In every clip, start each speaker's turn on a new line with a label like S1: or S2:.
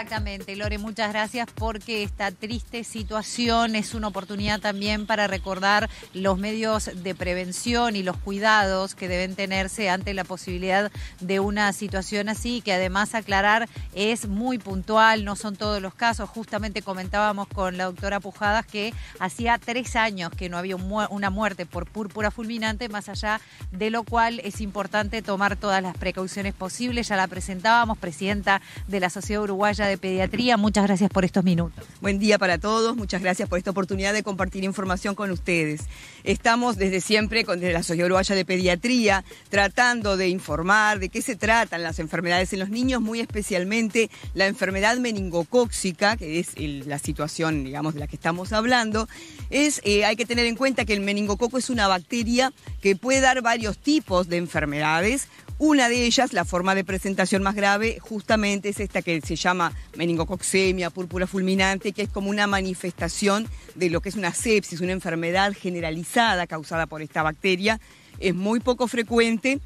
S1: Exactamente, Lore, muchas gracias porque esta triste situación es una oportunidad también para recordar los medios de prevención y los cuidados que deben tenerse ante la posibilidad de una situación así, que además aclarar es muy puntual, no son todos los casos. Justamente comentábamos con la doctora Pujadas que hacía tres años que no había una muerte por púrpura fulminante, más allá de lo cual es importante tomar todas las precauciones posibles. Ya la presentábamos, presidenta de la Sociedad Uruguaya de Pediatría. Muchas gracias por estos minutos. Buen
S2: día para todos, muchas gracias por esta oportunidad de compartir información con ustedes. Estamos desde siempre con desde la Sociedad Uruguaya de Pediatría tratando de informar de qué se tratan las enfermedades en los niños, muy especialmente la enfermedad meningocóxica, que es la situación, digamos, de la que estamos hablando. Es, eh, hay que tener en cuenta que el meningococo es una bacteria que puede dar varios tipos de enfermedades una de ellas, la forma de presentación más grave, justamente es esta que se llama meningococcemia, púrpura fulminante, que es como una manifestación de lo que es una sepsis, una enfermedad generalizada causada por esta bacteria. Es muy poco frecuente.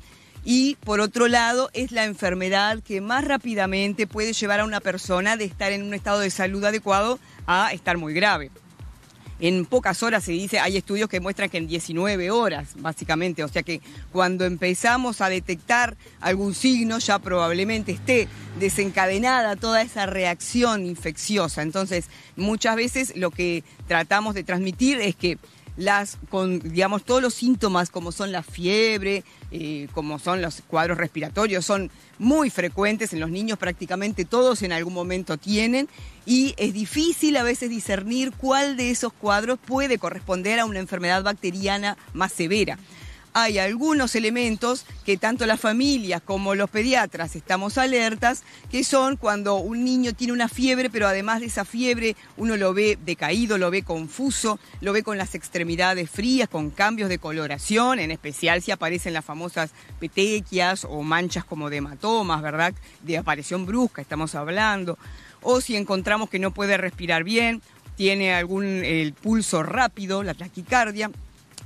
S2: Y por otro lado, es la enfermedad que más rápidamente puede llevar a una persona de estar en un estado de salud adecuado a estar muy grave en pocas horas se dice, hay estudios que muestran que en 19 horas, básicamente. O sea que cuando empezamos a detectar algún signo, ya probablemente esté desencadenada toda esa reacción infecciosa. Entonces, muchas veces lo que tratamos de transmitir es que las, con, digamos, todos los síntomas como son la fiebre, eh, como son los cuadros respiratorios, son muy frecuentes en los niños, prácticamente todos en algún momento tienen, y es difícil a veces discernir cuál de esos cuadros puede corresponder a una enfermedad bacteriana más severa hay algunos elementos que tanto las familias como los pediatras estamos alertas, que son cuando un niño tiene una fiebre, pero además de esa fiebre uno lo ve decaído, lo ve confuso, lo ve con las extremidades frías, con cambios de coloración, en especial si aparecen las famosas petequias o manchas como de hematomas, ¿verdad? De aparición brusca estamos hablando. O si encontramos que no puede respirar bien, tiene algún el pulso rápido, la taquicardia,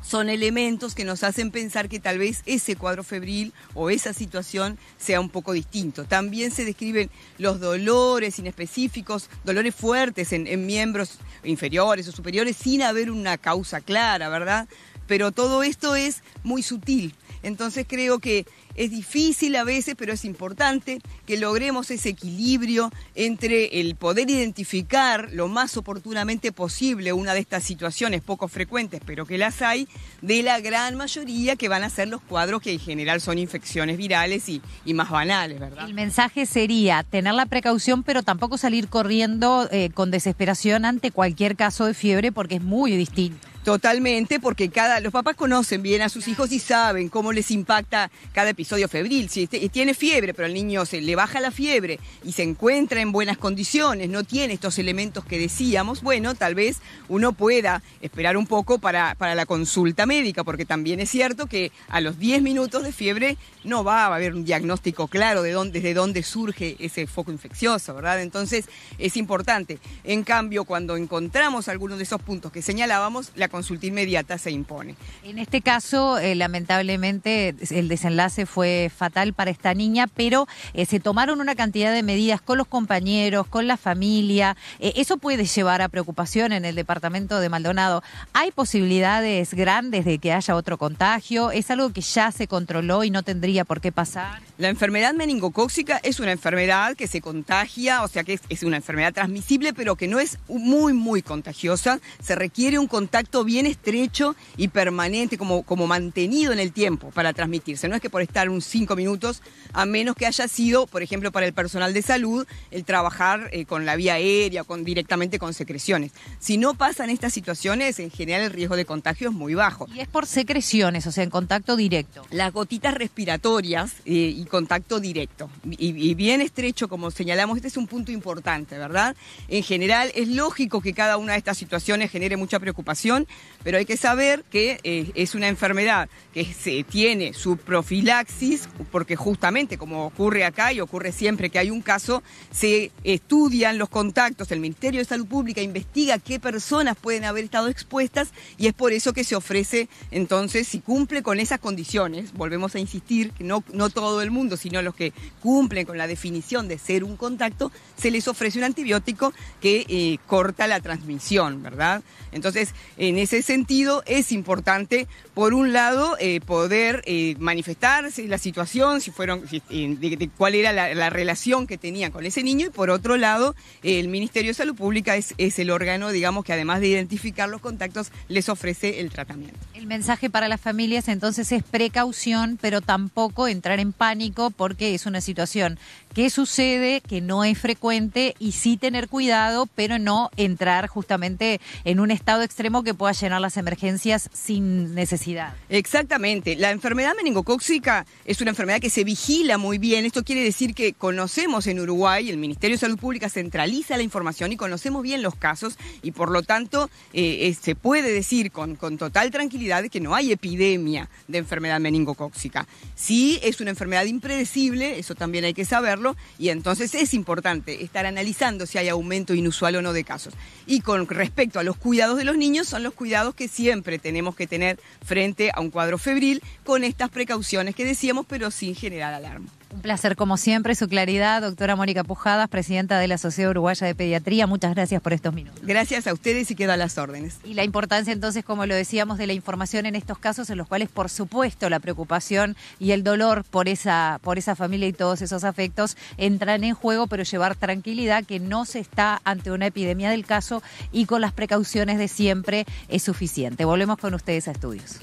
S2: son elementos que nos hacen pensar que tal vez ese cuadro febril o esa situación sea un poco distinto. También se describen los dolores inespecíficos, dolores fuertes en, miembros inferiores o superiores sin haber una causa clara, ¿verdad? Pero todo esto es muy sutil entonces creo que es difícil a veces, pero es importante que logremos ese equilibrio entre el poder identificar lo más oportunamente posible una de estas situaciones poco frecuentes, pero que las hay, de la gran mayoría que van a ser los cuadros que en general son infecciones virales y, más banales, ¿verdad? El
S1: mensaje sería tener la precaución, pero tampoco salir corriendo eh, con desesperación ante cualquier caso de fiebre, porque es muy distinto. Totalmente, porque cada, los papás conocen bien
S2: a sus hijos y saben cómo les impacta cada episodio febril. Si este, tiene fiebre, pero al niño se le baja la fiebre y se encuentra en buenas condiciones, no tiene estos elementos que decíamos, bueno, tal vez uno pueda esperar un poco para, la consulta médica, porque también es cierto que a los 10 minutos de fiebre no va a haber un diagnóstico claro de dónde, desde dónde surge ese foco infeccioso, ¿verdad? Entonces es importante. En cambio, cuando encontramos algunos de esos puntos que señalábamos, la consulta inmediata se impone.
S1: En este caso, eh, lamentablemente, el desenlace fue fatal para esta niña, pero eh, se tomaron una cantidad de medidas con los compañeros, con la familia. Eh, eso puede llevar a preocupación en el departamento de Maldonado. ¿Hay posibilidades grandes de que haya otro contagio? ¿Es algo que ya se controló y no tendría por qué pasar?
S2: La enfermedad meningocóxica es una enfermedad que se contagia, o sea que es una enfermedad transmisible, pero que no es muy, muy contagiosa. Se requiere un contacto bien estrecho y permanente, como, como mantenido en el tiempo para transmitirse. No es que por estar un cinco minutos, a menos que haya sido, por ejemplo, para el personal de salud, el trabajar eh, con la vía aérea, con, directamente con secreciones. Si no pasan estas situaciones, en general el riesgo de contagio es muy bajo. Y es por secreciones,
S1: o sea, en contacto directo.
S2: Las gotitas respiratorias eh, y contacto directo. y bien estrecho, como señalamos, este es un punto importante, ¿verdad? En general, es lógico que cada una de estas situaciones genere mucha preocupación pero hay que saber que eh, es una enfermedad que se tiene su profilaxis, porque justamente como ocurre acá y ocurre siempre que hay un caso, se estudian los contactos, el Ministerio de Salud Pública investiga qué personas pueden haber estado expuestas y es por eso que se ofrece entonces, si cumple con esas condiciones, volvemos a insistir, que no, todo el mundo, sino los que cumplen con la definición de ser un contacto, se les ofrece un antibiótico que eh, corta la transmisión, ¿verdad? Entonces, en en ese sentido, es importante, por un lado, eh, poder eh, manifestarse la situación, si fueron, eh, cuál era la, relación que tenían con ese niño, y por otro lado, el Ministerio de Salud Pública es, es el órgano, digamos, que además de identificar los contactos, les ofrece el tratamiento.
S1: El mensaje para las familias entonces es precaución, pero tampoco entrar en pánico porque es una situación que sucede, que no es frecuente y sí tener cuidado, pero no entrar justamente en un estado extremo que puede a llenar las emergencias sin necesidad. Exactamente. La enfermedad meningocóxica es una enfermedad que se vigila muy bien. Esto quiere decir que
S2: conocemos en Uruguay, el Ministerio de Salud Pública centraliza la información y conocemos bien los casos y por lo tanto eh, se puede decir con, con total tranquilidad que no hay epidemia de enfermedad meningocóxica. Sí es una enfermedad impredecible, eso también hay que saberlo, y entonces es importante estar analizando si hay aumento inusual o no de casos. Y con respecto a los cuidados de los niños, son los cuidados que siempre tenemos que tener frente a un cuadro febril con estas precauciones que decíamos, pero sin generar alarma.
S1: Un placer como siempre, su claridad, doctora Mónica Pujadas, presidenta de la Sociedad Uruguaya de Pediatría. Muchas gracias por estos minutos. Gracias a ustedes y quedan las órdenes. Y la importancia entonces, como lo decíamos, de la información en estos casos en los cuales, por supuesto, la preocupación y el dolor por esa, por esa familia y todos esos afectos entran en juego, pero llevar tranquilidad que no se está ante una epidemia del caso y con las precauciones de siempre es suficiente. Volvemos con ustedes a estudios.